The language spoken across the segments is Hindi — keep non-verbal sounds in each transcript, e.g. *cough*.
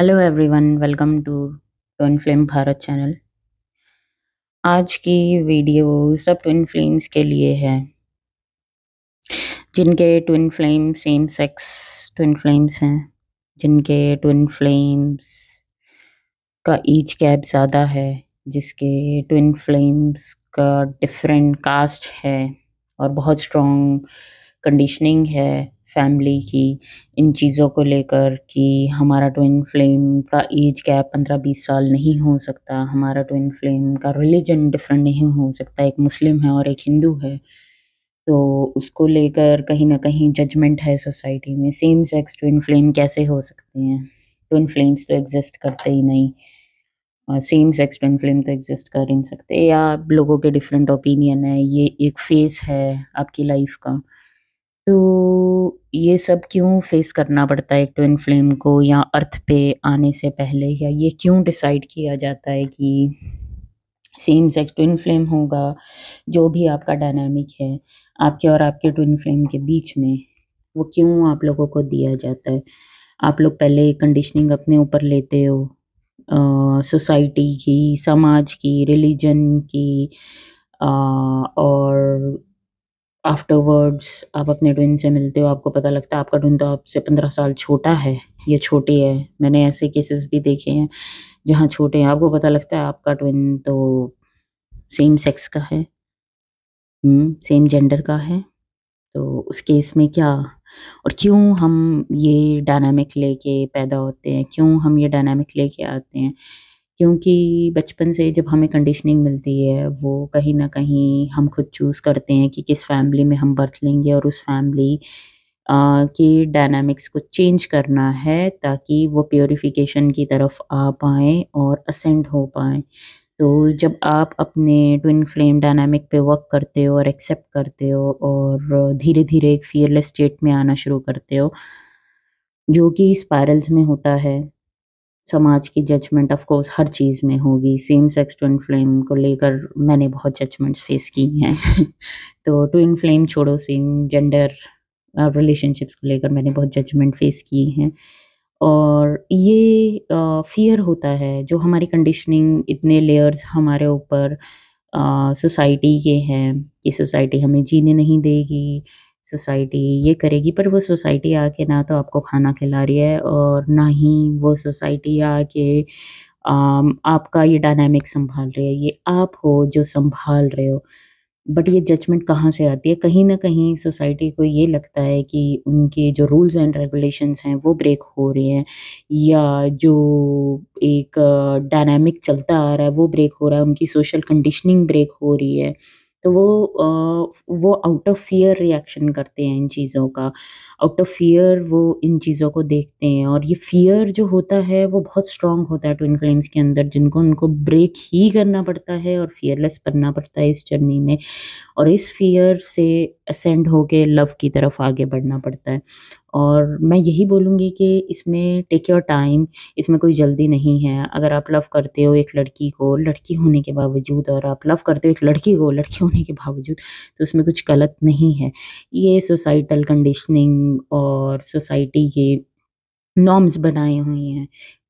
Hello everyone welcome to twin flame Bharat channel आज की वीडियो सब ट्विन फ्लेम्स के लिए है जिनके twin flame same sex twin flames हैं जिनके ट्विन फ्लेम्स का ईच कैप ज़्यादा है जिसके ट्विन फ्लेम्स का डिफरेंट कास्ट है और बहुत स्ट्रॉन्ग कंडीशनिंग है फैमिली की इन चीज़ों को लेकर कि हमारा ट्विन फ्लेम का एज गैप पंद्रह बीस साल नहीं हो सकता हमारा ट्विन फ्लेम का रिलीजन डिफरेंट नहीं हो सकता एक मुस्लिम है और एक हिंदू है तो उसको लेकर कहीं ना कहीं जजमेंट है सोसाइटी में सेम सेक्स ट्विन फ्लेम कैसे हो सकते हैं ट्विन फ्लेम्स तो एग्जिस्ट करते ही नहीं और सेम सेक्स ट्विन फ्लेम तो एग्जिस्ट कर ही नहीं सकते या आप लोगों के डिफरेंट ओपिनियन है ये एक फेस है आपकी लाइफ का तो ये सब क्यों फेस करना पड़ता है एक ट्विन फ्लेम को या अर्थ पे आने से पहले या ये क्यों डिसाइड किया जाता है कि सेम सेक्स ट्विन फ्लेम होगा जो भी आपका डायनामिक है आपके और आपके ट्विन फ्लेम के बीच में वो क्यों आप लोगों को दिया जाता है आप लोग पहले कंडीशनिंग अपने ऊपर लेते हो सोसाइटी की समाज की रिलीजन की आ, और आफ्टरवर्ड्स आप अपने ट्विन से मिलते हो आपको पता लगता है आपका ट्विन तो आपसे पंद्रह साल छोटा है ये छोटी है मैंने ऐसे केसेस भी देखे हैं जहाँ छोटे हैं आपको पता लगता है आपका ट्विन तो सेम सेक्स का है सेम हम्म, जेंडर का है तो उस केस में क्या और क्यों हम ये डायनामिक लेके पैदा होते हैं क्यों हम ये डायनामिक लेके आते हैं क्योंकि बचपन से जब हमें कंडीशनिंग मिलती है वो कहीं ना कहीं हम खुद चूज़ करते हैं कि किस फैमिली में हम बर्थ लेंगे और उस फैमिली के डायनामिक्स को चेंज करना है ताकि वो प्योरीफिकेशन की तरफ आ पाएँ और असेंड हो पाएँ तो जब आप अपने ट्विन फ्लेम डायनामिक पे वर्क करते हो और एक्सेप्ट करते हो और धीरे धीरे एक फियरलेस स्टेट में आना शुरू करते हो जो कि स्पायरल्स में होता है समाज की जजमेंट ऑफ कोर्स हर चीज़ में होगी सेम सेक्स ट्विन फ्लेम को लेकर मैंने बहुत जजमेंट्स फेस की हैं *laughs* तो ट्विन फ्लेम छोड़ो सेम जेंडर रिलेशनशिप्स को लेकर मैंने बहुत जजमेंट फेस की हैं और ये फियर uh, होता है जो हमारी कंडीशनिंग इतने लेयर्स हमारे ऊपर सोसाइटी uh, के हैं कि सोसाइटी हमें जीने नहीं देगी सोसाइटी ये करेगी पर वो सोसाइटी आके ना तो आपको खाना खिला रही है और ना ही वो सोसाइटी आके आपका ये डायनामिक संभाल रही है ये आप हो जो संभाल रहे हो बट ये जजमेंट कहाँ से आती है कहीं ना कहीं सोसाइटी को ये लगता है कि उनके जो रूल्स एंड रेगुलेशंस हैं वो ब्रेक हो रहे हैं या जो एक डायनामिक चलता आ रहा है वो ब्रेक हो रहा है उनकी सोशल कंडीशनिंग ब्रेक हो रही है तो वो आ, वो आउट ऑफ फ़ियर रिएक्शन करते हैं इन चीज़ों का। आउट ऑफ फ़ियर वो इन चीज़ों को देखते हैं और ये फ़ियर जो होता है वो बहुत स्ट्रॉन्ग होता है ट्विन फ्लेम्स के अंदर जिनको उनको ब्रेक ही करना पड़ता है और फ़ियरलेस बनना पड़ता है इस जर्नी में और इस फ़ियर से असेंड होके लव की तरफ आगे बढ़ना पड़ता है। और मैं यही बोलूँगी कि इसमें टेक योर टाइम इसमें कोई जल्दी नहीं है अगर आप लव करते हो एक लड़की को लड़की होने के बावजूद और आप लव करते हो एक लड़की को लड़की होने के बावजूद तो उसमें कुछ गलत नहीं है ये सोसाइटल कंडीशनिंग और सोसाइटी के नॉर्म्स बनाए हुए हैं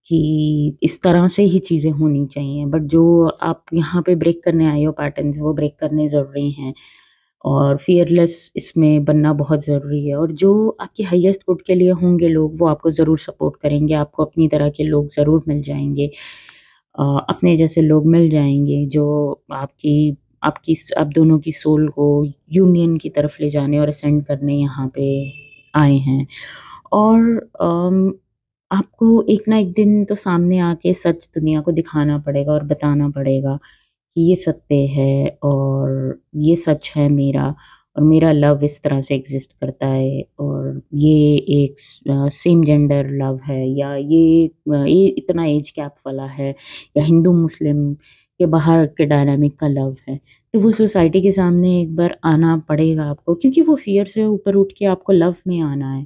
कि इस तरह से ही चीज़ें होनी चाहिए बट जो आप यहाँ पे ब्रेक करने आए हो पैटर्न वो ब्रेक करने ज़रूरी हैं और फियरलेस इसमें बनना बहुत ज़रूरी है और जो आपके हाईएस्ट गुड के लिए होंगे लोग वो आपको ज़रूर सपोर्ट करेंगे आपको अपनी तरह के लोग ज़रूर मिल जाएंगे अपने जैसे लोग मिल जाएंगे जो आपकी आपकी आप दोनों की सोल को यूनियन की तरफ ले जाने और असेंड करने यहाँ पे आए हैं और आपको एक ना एक दिन तो सामने आके सच दुनिया को दिखाना पड़ेगा और बताना पड़ेगा कि ये सत्य है और ये सच है मेरा और मेरा लव इस तरह से एग्जिस्ट करता है और ये एक सेम जेंडर लव है या ये ये इतना एज कैप वाला है या हिंदू मुस्लिम के बाहर के डायनामिक का लव है तो वो सोसाइटी के सामने एक बार आना पड़ेगा आपको क्योंकि वो फियर से ऊपर उठ के आपको लव में आना है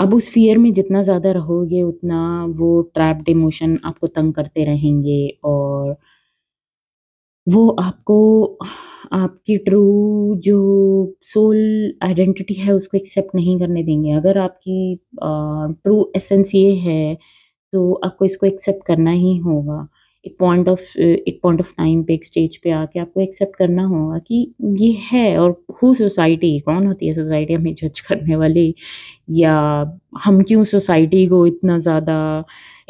आप उस फियर में जितना ज़्यादा रहोगे उतना वो ट्रैप्ड इमोशन आपको तंग करते रहेंगे और वो आपको आपकी ट्रू जो सोल आइडेंटिटी है उसको एक्सेप्ट नहीं करने देंगे अगर आपकी ट्रू एसेंस ये है तो आपको इसको एक्सेप्ट करना ही होगा एक पॉइंट ऑफ uh, एक पॉइंट ऑफ टाइम पे एक स्टेज पे आके आपको एक्सेप्ट करना होगा कि ये है और हु सोसाइटी कौन होती है सोसाइटी हमें जज करने वाली या हम क्यों सोसाइटी को इतना ज़्यादा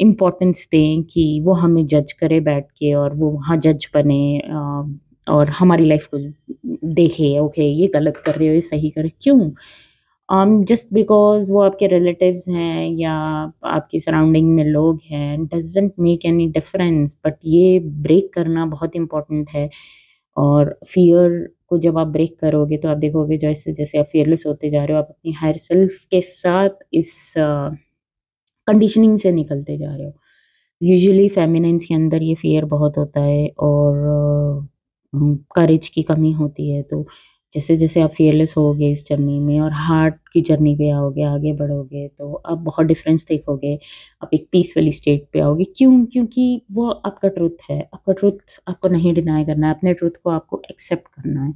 इम्पोर्टेंस दें कि वो हमें जज करे बैठ के और वो वहाँ जज बने और हमारी लाइफ को देखे ओके ये गलत कर रहे हो ये सही कर रहे क्यों जस्ट um, बिकॉज वो आपके रिलेटिव्स हैं या आपकी सराउंडिंग में लोग हैं doesn't make any difference but ये ब्रेक करना बहुत इम्पॉर्टेंट है और फियर को जब आप ब्रेक करोगे तो आप देखोगे जैसे जैसे आप फियरलेस होते जा रहे हो आप अपनी हायर सेल्फ के साथ इस कंडीशनिंग uh, से निकलते जा रहे हो यूजुअली फेमिनेंस के अंदर ये फियर बहुत होता है और करेज uh, की कमी होती है तो जैसे जैसे आप फेयरलेस होगे इस जर्नी में और हार्ट की जर्नी पे आओगे आगे बढ़ोगे तो आप बहुत डिफरेंस देखोगे आप एक पीस वाली स्टेट पे आओगे क्यों क्योंकि वो आपका ट्रुथ है आपका ट्रुथ आपको नहीं डिनाई करना है अपने ट्रुथ को आपको एक्सेप्ट करना है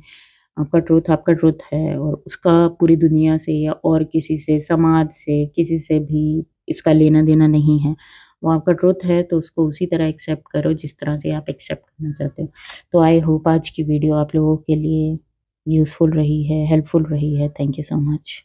आपका ट्रुथ आपका ट्रुथ है और उसका पूरी दुनिया से या और किसी से समाज से किसी से भी इसका लेना देना नहीं है वो आपका ट्रुथ है तो उसको उसी तरह एक्सेप्ट करो जिस तरह से आप एक्सेप्ट करना चाहते हो तो आई होप आज की वीडियो आप लोगों के लिए यूज़फुल रही है हेल्पफुल रही है थैंक यू सो मच